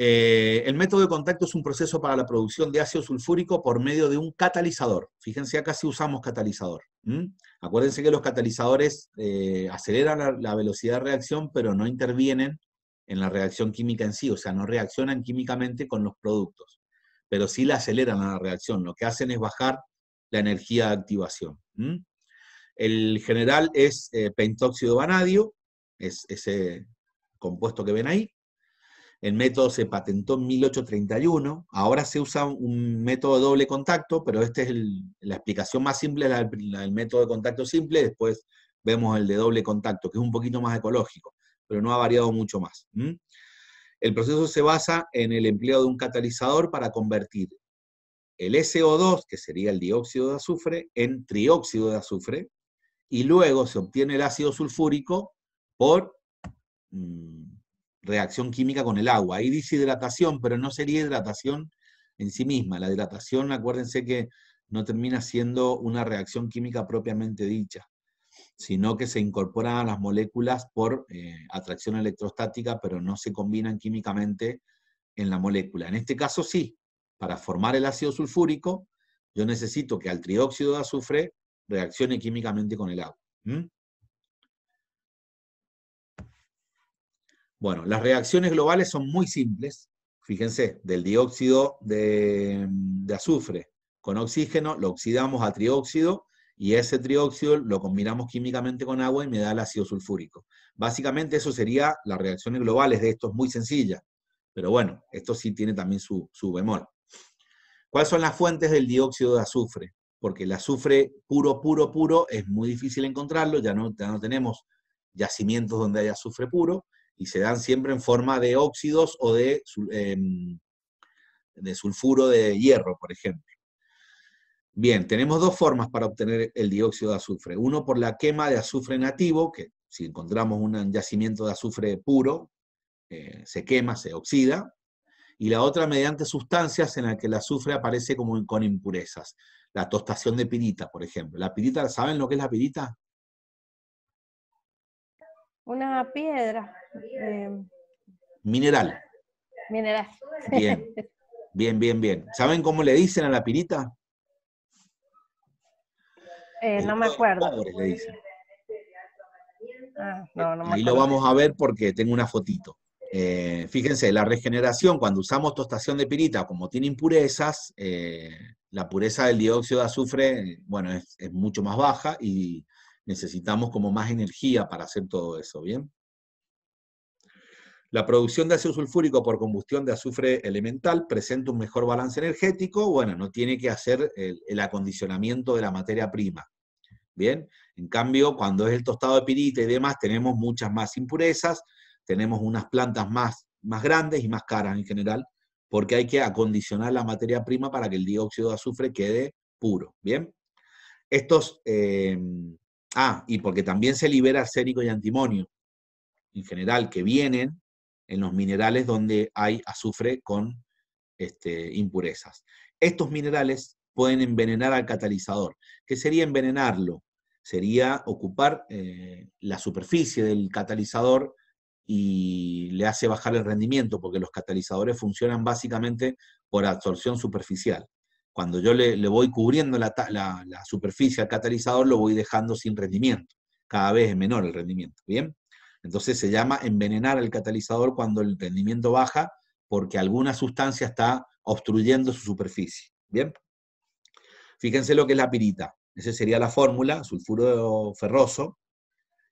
Eh, el método de contacto es un proceso para la producción de ácido sulfúrico por medio de un catalizador. Fíjense, acá si usamos catalizador. Acuérdense que los catalizadores eh, aceleran la, velocidad de reacción, pero no intervienen en la reacción química en sí, o sea, no reaccionan químicamente con los productos, pero sí la aceleran la reacción. Lo que hacen es bajar la energía de activación. El general es eh, pentóxido vanadio, es ese compuesto que ven ahí el método se patentó en 1831. Ahora se usa un método de doble contacto, pero esta es la explicación más simple, del el método de contacto simple. Después vemos el de doble contacto, que es un poquito más ecológico, pero no ha variado mucho más. El proceso se basa en el empleo de un catalizador para convertir el SO2, que sería el dióxido de azufre, en trióxido de azufre, y luego se obtiene el ácido sulfúrico por mm, reacción química con el agua. Ahí dice pero no sería hidratación en sí misma. La hidratación, acuérdense que no termina siendo una reacción química propiamente dicha, sino que se incorporan a las moléculas por eh, atracción electrostática, pero no se combinan químicamente en la molécula. En este caso sí, para formar el ácido sulfúrico, yo necesito que al trióxido de azufre reaccione químicamente con el agua. Bueno, las reacciones globales son muy simples. Fíjense, del dióxido de, azufre con oxígeno lo oxidamos a trióxido y ese trióxido lo combinamos químicamente con agua y me da el ácido sulfúrico. Básicamente eso sería las reacciones globales de esto, es muy sencilla. pero bueno, esto sí tiene también su, bemol. ¿Cuáles son las fuentes del dióxido de azufre? Porque el azufre puro, puro, puro es muy difícil encontrarlo, ya no, ya no tenemos yacimientos donde haya azufre puro, y se dan siempre en forma de óxidos o em, de, sulfuro de hierro, por ejemplo. Bien, tenemos dos formas para obtener el dióxido de azufre. Uno por la quema de azufre nativo, que si encontramos un yacimiento de azufre puro, eh, se quema, se oxida. Y la otra mediante sustancias en las que el azufre aparece como con impurezas. La tostación de pirita, por ejemplo. ¿La pirita, saben lo que es la pirita? Una piedra. Em, mineral. Mineral. Bien, bien, bien, bien. ¿Saben cómo le dicen a la pirita? Eh, no me acuerdo. Ah, Ahí lo vamos a ver porque tengo una fotito. Eh, fíjense, la regeneración, cuando usamos tostación de pirita, como tiene impurezas, eh, la pureza del dióxido de azufre, bueno, es, mucho más baja y necesitamos como más energía para hacer todo eso, ¿bien? La producción de ácido sulfúrico por combustión de azufre elemental presenta un mejor balance energético, bueno, no tiene que hacer el, acondicionamiento de la materia prima, ¿bien? En cambio, cuando es el tostado de pirita y demás, tenemos muchas más impurezas, tenemos unas plantas más, más grandes y más caras en general, porque hay que acondicionar la materia prima para que el dióxido de azufre quede puro, ¿bien? Estos... Eh, Ah, y porque también se libera acérico y antimonio, en general, que vienen en los minerales donde hay azufre con este, impurezas. Estos minerales pueden envenenar al catalizador. ¿Qué sería envenenarlo? Sería ocupar eh, la superficie del catalizador y le hace bajar el rendimiento, porque los catalizadores funcionan básicamente por absorción superficial cuando yo le, voy cubriendo la, superficie al catalizador, lo voy dejando sin rendimiento. Cada vez es menor el rendimiento, ¿bien? Entonces se llama envenenar al catalizador cuando el rendimiento baja porque alguna sustancia está obstruyendo su superficie, ¿bien? Fíjense lo que es la pirita. Esa sería la fórmula, sulfuro ferroso.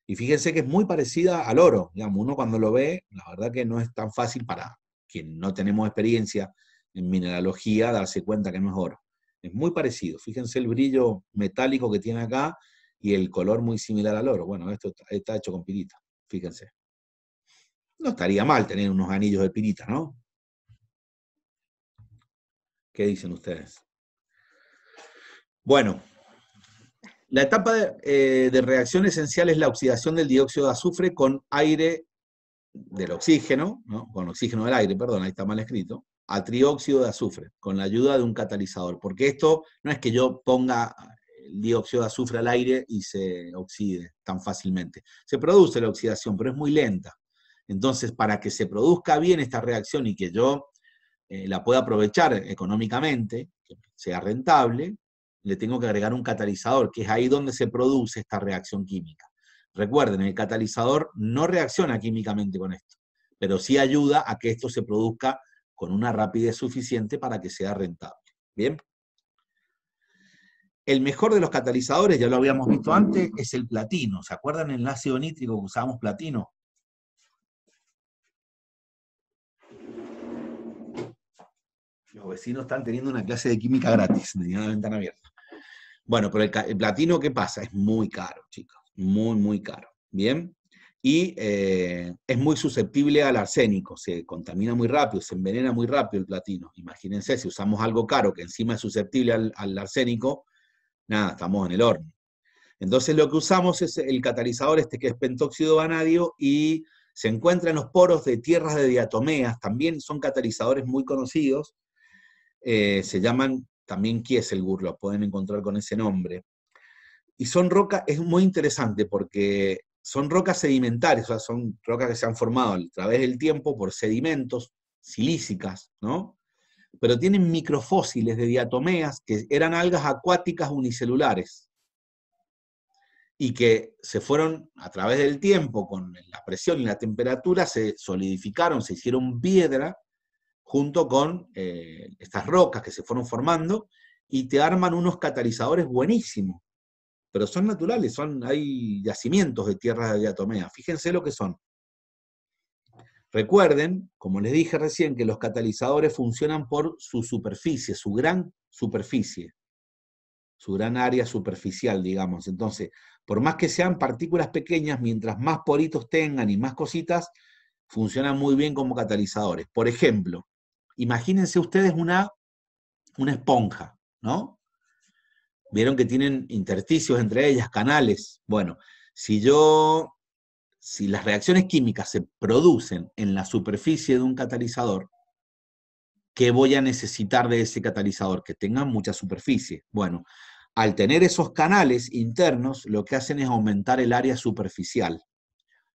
Y fíjense que es muy parecida al oro. Digamos, uno cuando lo ve, la verdad que no es tan fácil para quien no tenemos experiencia en mineralogía darse cuenta que no es oro. Es muy parecido. Fíjense el brillo metálico que tiene acá y el color muy similar al oro. Bueno, esto está hecho con pirita, fíjense. No estaría mal tener unos anillos de pirita, ¿no? ¿Qué dicen ustedes? Bueno, la etapa de, eh, reacción esencial es la oxidación del dióxido de azufre con aire del oxígeno, con oxígeno del aire, perdón, ahí está mal escrito, a trióxido de azufre con la ayuda de un catalizador, porque esto no es que yo ponga eh, el dióxido de azufre al aire y se oxide tan fácilmente. Se produce la oxidación, pero es muy lenta. Entonces, para que se produzca bien esta reacción y que yo eh, la pueda aprovechar económicamente, que sea rentable, le tengo que agregar un catalizador, que es ahí donde se produce esta reacción química. Recuerden, el catalizador no reacciona químicamente con esto, pero sí ayuda a que esto se produzca con una rapidez suficiente para que sea rentable. Bien. El mejor de los catalizadores, ya lo habíamos visto antes, es el platino. ¿Se acuerdan el ácido nítrico que usábamos platino? Los vecinos están teniendo una clase de química gratis, tenían la ventana abierta. Bueno, pero el platino, ¿qué pasa? Es muy caro, chicos. Muy, muy caro. Bien y eh, es muy susceptible al arsénico, se contamina muy rápido, se envenena muy rápido el platino. Imagínense, si usamos algo caro que encima es susceptible al, arsénico, nada, estamos en el horno. Entonces lo que usamos es el catalizador este que es pentóxido vanadio y se encuentra en los poros de tierras de diatomeas, también son catalizadores muy conocidos, eh, se llaman también Kieselgur, los pueden encontrar con ese nombre. Y son roca, es muy interesante porque son rocas sedimentarias, o son rocas que se han formado a través del tiempo por sedimentos, silícicas, ¿no? Pero tienen microfósiles de diatomeas que eran algas acuáticas unicelulares y que se fueron a través del tiempo con la presión y la temperatura, se solidificaron, se hicieron piedra junto con eh, estas rocas que se fueron formando y te arman unos catalizadores buenísimos pero son naturales, son, hay yacimientos de tierras de diatomea. Fíjense lo que son. Recuerden, como les dije recién, que los catalizadores funcionan por su superficie, su gran superficie, su gran área superficial, digamos. Entonces, por más que sean partículas pequeñas, mientras más poritos tengan y más cositas, funcionan muy bien como catalizadores. Por ejemplo, imagínense ustedes una, una esponja, ¿no? Vieron que tienen intersticios entre ellas, canales. Bueno, si yo, si las reacciones químicas se producen en la superficie de un catalizador, ¿qué voy a necesitar de ese catalizador? Que tenga mucha superficie. Bueno, al tener esos canales internos, lo que hacen es aumentar el área superficial.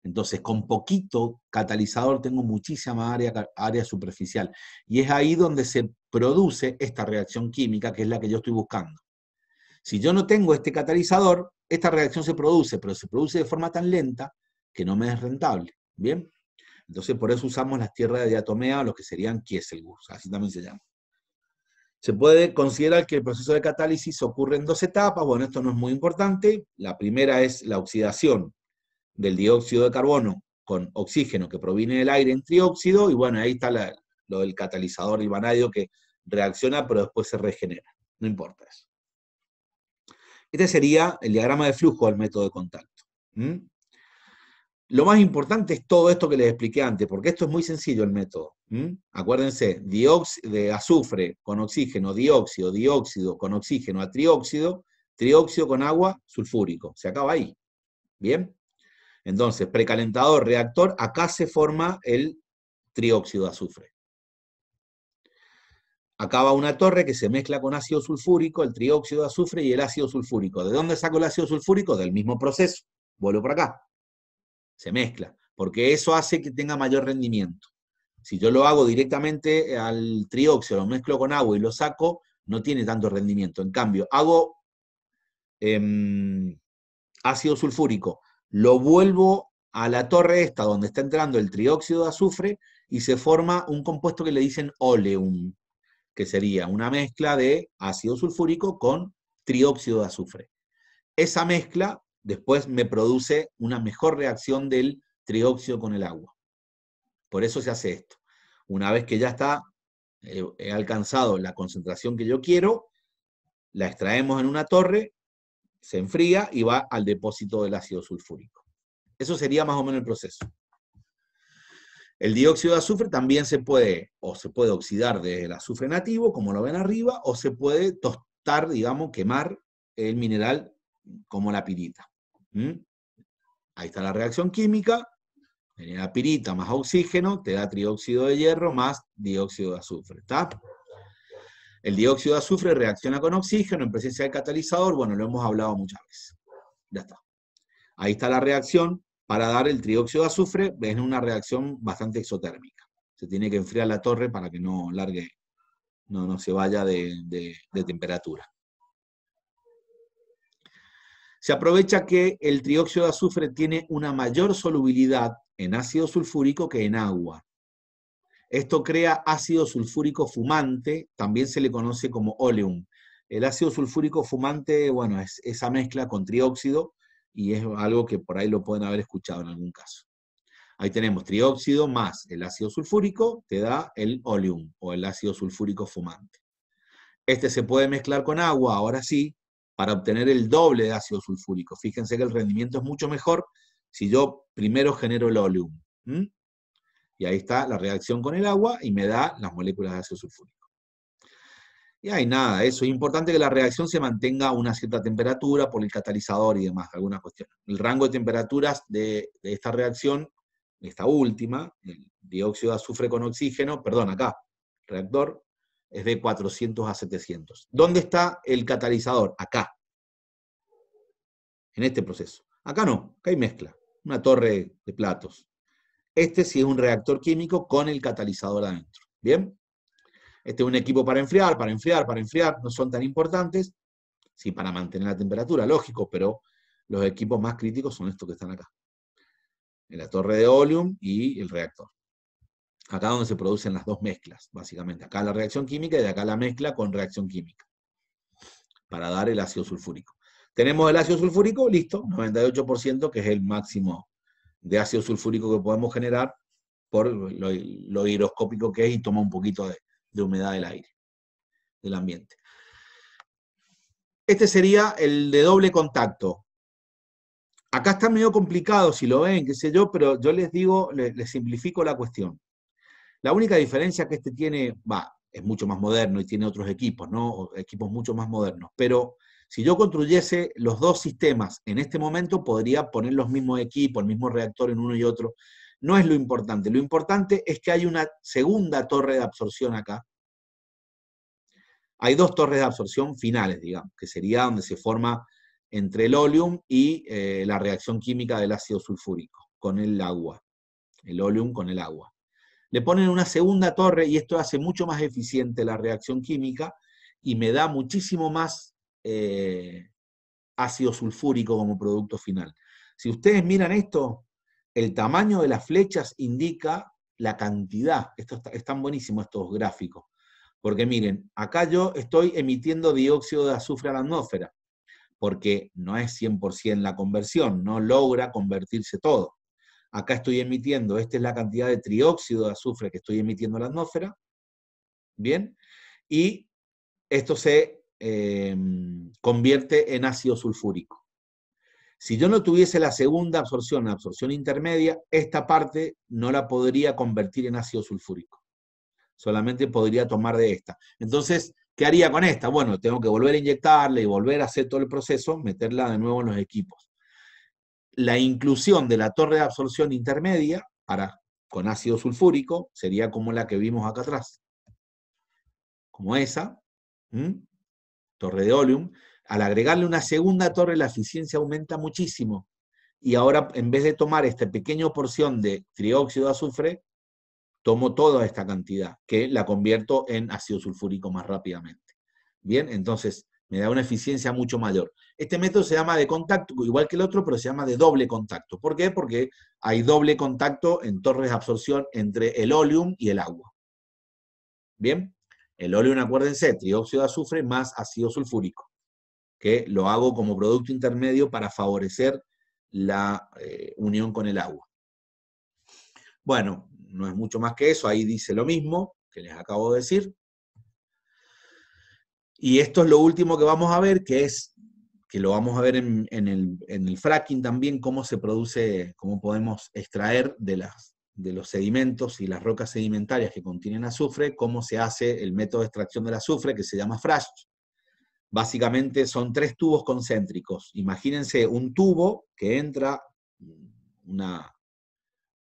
Entonces, con poquito catalizador tengo muchísima área, área, superficial. Y es ahí donde se produce esta reacción química, que es la que yo estoy buscando. Si yo no tengo este catalizador, esta reacción se produce, pero se produce de forma tan lenta que no me es rentable. ¿Bien? Entonces, por eso usamos las tierras de diatomea, lo que serían quieselgus, así también se llama. Se puede considerar que el proceso de catálisis ocurre en dos etapas, bueno, esto no es muy importante. La primera es la oxidación del dióxido de carbono con oxígeno que proviene del aire en trióxido, y bueno, ahí está lo del catalizador, el vanadio que reacciona, pero después se regenera. No importa eso. Este sería el diagrama de flujo del método de contacto. Lo más importante es todo esto que les expliqué antes, porque esto es muy sencillo el método. Acuérdense, Acuérdense, de azufre con oxígeno, dióxido, dióxido con oxígeno a trióxido, trióxido con agua, sulfúrico. Se acaba ahí. ¿Bien? Entonces, precalentador, reactor, acá se forma el trióxido de azufre acaba una torre que se mezcla con ácido sulfúrico, el trióxido de azufre y el ácido sulfúrico. ¿De dónde saco el ácido sulfúrico? Del mismo proceso. Vuelvo por acá. Se mezcla, porque eso hace que tenga mayor rendimiento. Si yo lo hago directamente eh, al trióxido, lo mezclo con agua y lo saco, no tiene tanto rendimiento. En cambio, hago em, ácido sulfúrico, lo vuelvo a la torre esta donde está entrando el trióxido de azufre y se forma un compuesto que le dicen oleum que sería una mezcla de ácido sulfúrico con trióxido de azufre. Esa mezcla después me produce una mejor reacción del trióxido con el agua. Por eso se hace esto. Una vez que ya está eh, he alcanzado la concentración que yo quiero, la extraemos en una torre, se enfría y va al depósito del ácido sulfúrico. Eso sería más o menos el proceso. El dióxido de azufre también se puede, o se puede oxidar desde el azufre nativo, como lo ven arriba, o se puede tostar, digamos, quemar el mineral como la pirita. Ahí está la reacción química, la pirita más oxígeno te da trióxido de hierro más dióxido de azufre, ¿está? El dióxido de azufre reacciona con oxígeno en presencia de catalizador, bueno, lo hemos hablado muchas veces. Ya está. Ahí está la reacción para dar el trióxido de azufre es una reacción bastante exotérmica. Se tiene que enfriar la torre para que no largue, no, no se vaya de, de temperatura. Se aprovecha que el trióxido de azufre tiene una mayor solubilidad en ácido sulfúrico que en agua. Esto crea ácido sulfúrico fumante, también se le conoce como oleum. El ácido sulfúrico fumante, bueno, es esa mezcla con trióxido y es algo que por ahí lo pueden haber escuchado en algún caso. Ahí tenemos trióxido más el ácido sulfúrico, te da el oleum o el ácido sulfúrico fumante. Este se puede mezclar con agua, ahora sí, para obtener el doble de ácido sulfúrico. Fíjense que el rendimiento es mucho mejor si yo primero genero el oleum. Y ahí está la reacción con el agua y me da las moléculas de ácido sulfúrico. Y hay nada, eso. Es importante que la reacción se mantenga a una cierta temperatura por el catalizador y demás, alguna cuestión. El rango de temperaturas de, esta reacción, esta última, el dióxido de azufre con oxígeno, perdón, acá, reactor, es de 400 a 700. ¿Dónde está el catalizador? Acá. En este proceso. Acá no, acá hay mezcla. Una torre de platos. Este sí es un reactor químico con el catalizador adentro. ¿Bien? este, un equipo para enfriar, para enfriar, para enfriar, no son tan importantes, sí, para mantener la temperatura, lógico, pero los equipos más críticos son estos que están acá. En la torre de Oleum y el reactor. Acá donde se producen las dos mezclas, básicamente. Acá la reacción química y de acá la mezcla con reacción química. Para dar el ácido sulfúrico. Tenemos el ácido sulfúrico, listo, 98%, que es el máximo de ácido sulfúrico que podemos generar por lo, lo que es y toma un poquito de, de humedad del aire, del ambiente. Este sería el de doble contacto. Acá está medio complicado, si lo ven, qué sé yo, pero yo les digo, les, simplifico la cuestión. La única diferencia que este tiene, va, es mucho más moderno y tiene otros equipos, ¿no? Equipos mucho más modernos. Pero si yo construyese los dos sistemas en este momento, podría poner los mismos equipos, el mismo reactor en uno y otro no es lo importante. Lo importante es que hay una segunda torre de absorción acá. Hay dos torres de absorción finales, digamos, que sería donde se forma entre el óleum y eh, la reacción química del ácido sulfúrico con el agua. El óleum con el agua. Le ponen una segunda torre y esto hace mucho más eficiente la reacción química y me da muchísimo más eh, ácido sulfúrico como producto final. Si ustedes miran esto, el tamaño de las flechas indica la cantidad. Esto están buenísimos estos gráficos. Porque miren, acá yo estoy emitiendo dióxido de azufre a la atmósfera, porque no es 100% la conversión, no logra convertirse todo. Acá estoy emitiendo, esta es la cantidad de trióxido de azufre que estoy emitiendo a la atmósfera, ¿bien? Y esto se eh, convierte en ácido sulfúrico. Si yo no tuviese la segunda absorción, absorción intermedia, esta parte no la podría convertir en ácido sulfúrico. Solamente podría tomar de esta. Entonces, ¿qué haría con esta? Bueno, tengo que volver a inyectarla y volver a hacer todo el proceso, meterla de nuevo en los equipos. La inclusión de la torre de absorción intermedia para, con ácido sulfúrico sería como la que vimos acá atrás. Como esa, torre de óleo. Al agregarle una segunda torre, la eficiencia aumenta muchísimo. Y ahora, en vez de tomar esta pequeña porción de trióxido de azufre, tomo toda esta cantidad, que la convierto en ácido sulfúrico más rápidamente. Bien, entonces me da una eficiencia mucho mayor. Este método se llama de contacto, igual que el otro, pero se llama de doble contacto. ¿Por qué? Porque hay doble contacto en torres de absorción entre el óleum y el agua. Bien, el óleo, acuérdense, trióxido de azufre más ácido sulfúrico que lo hago como producto intermedio para favorecer la eh, unión con el agua. Bueno, no es mucho más que eso, ahí dice lo mismo que les acabo de decir. Y esto es lo último que vamos a ver, que es, que lo vamos a ver en, el, fracking también, cómo se produce, cómo podemos extraer de, las, de los sedimentos y las rocas sedimentarias que contienen azufre, cómo se hace el método de extracción del azufre, que se llama frash, básicamente son tres tubos concéntricos. Imagínense un tubo que entra mm, una,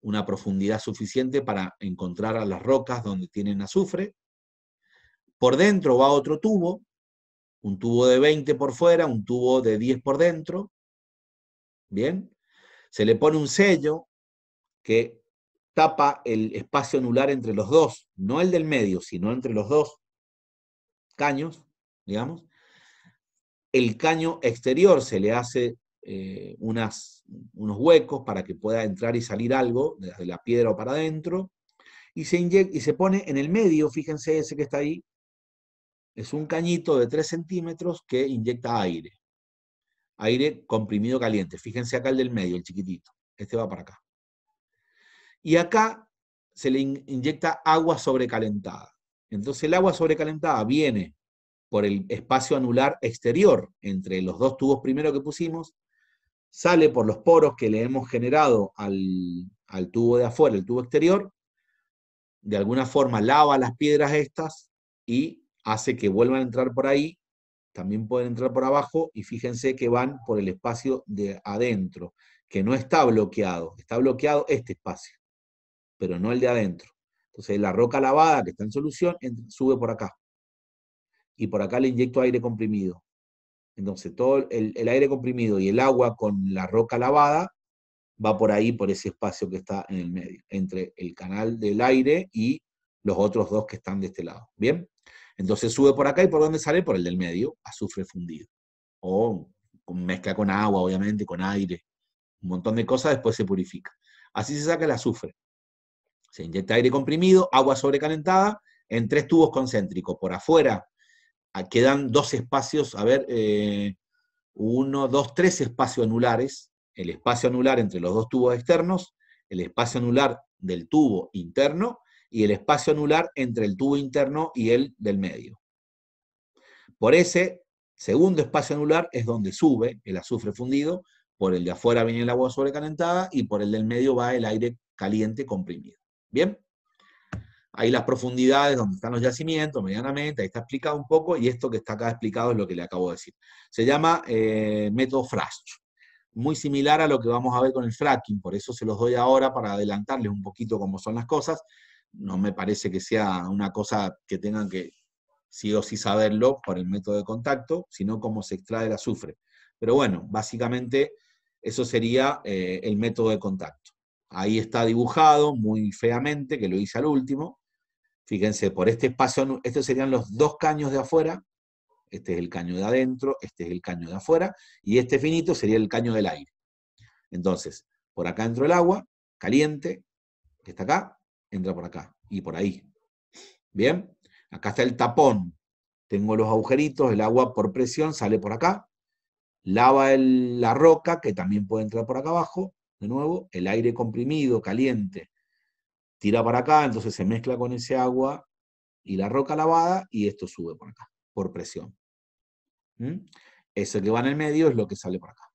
una profundidad suficiente para encontrar a las rocas donde tienen azufre. Por dentro va otro tubo, un tubo de 20 por fuera, un tubo de 10 por dentro. Bien, se le pone un sello que tapa el espacio anular entre los dos, no el del medio, sino entre los dos caños, digamos el caño exterior, se le hace eh, unos huecos para que pueda entrar y salir algo, desde la piedra o para adentro, y se, inyecta, y se pone en el medio, fíjense ese que está ahí, es un cañito de 3 centímetros que inyecta aire, aire comprimido caliente, fíjense acá el del medio, el chiquitito, este va para acá. Y acá se le inyecta agua sobrecalentada. Entonces el agua sobrecalentada viene por el espacio anular exterior entre los dos tubos primero que pusimos, sale por los poros que le hemos generado al, al tubo de afuera, el tubo exterior, de alguna forma lava las piedras estas y hace que vuelvan a entrar por ahí, también pueden entrar por abajo y fíjense que van por el espacio de adentro, que no está bloqueado, está bloqueado este espacio, pero no el de adentro. Entonces la roca lavada que está en solución sube por acá y por acá le inyecto aire comprimido. Entonces, todo el, el, aire comprimido y el agua con la roca lavada va por ahí, por ese espacio que está en el medio, entre el canal del aire y los otros dos que están de este lado. ¿Bien? Entonces sube por acá y por dónde sale? Por el del medio, azufre fundido. O mezcla con agua, obviamente, con aire, un montón de cosas, después se purifica. Así se saca el azufre. Se inyecta aire comprimido, agua sobrecalentada, en tres tubos concéntricos, por afuera quedan dos espacios, a ver, eh, uno, dos, tres espacios anulares, el espacio anular entre los dos tubos externos, el espacio anular del tubo interno y el espacio anular entre el tubo interno y el del medio. Por ese segundo espacio anular es donde sube el azufre fundido, por el de afuera viene el agua sobrecalentada y por el del medio va el aire caliente comprimido. ¿Bien? Ahí las profundidades, donde están los yacimientos, medianamente, ahí está explicado un poco, y esto que está acá explicado es lo que le acabo de decir. Se llama eh, método FRASH, muy similar a lo que vamos a ver con el fracking, por eso se los doy ahora para adelantarles un poquito cómo son las cosas. No me parece que sea una cosa que tengan que sí o sí saberlo por el método de contacto, sino cómo se extrae el azufre. Pero bueno, básicamente eso sería eh, el método de contacto. Ahí está dibujado muy feamente, que lo hice al último, Fíjense, por este espacio, estos serían los dos caños de afuera, este es el caño de adentro, este es el caño de afuera, y este finito sería el caño del aire. Entonces, por acá entró el agua, caliente, que está acá, entra por acá, y por ahí. Bien, acá está el tapón, tengo los agujeritos, el agua por presión sale por acá, lava la roca, que también puede entrar por acá abajo, de nuevo, el aire comprimido, caliente, tira para acá, entonces se mezcla con ese agua y la roca lavada y esto sube por acá, por presión. ¿Mm? Eso Ese que va en el medio es lo que sale por acá.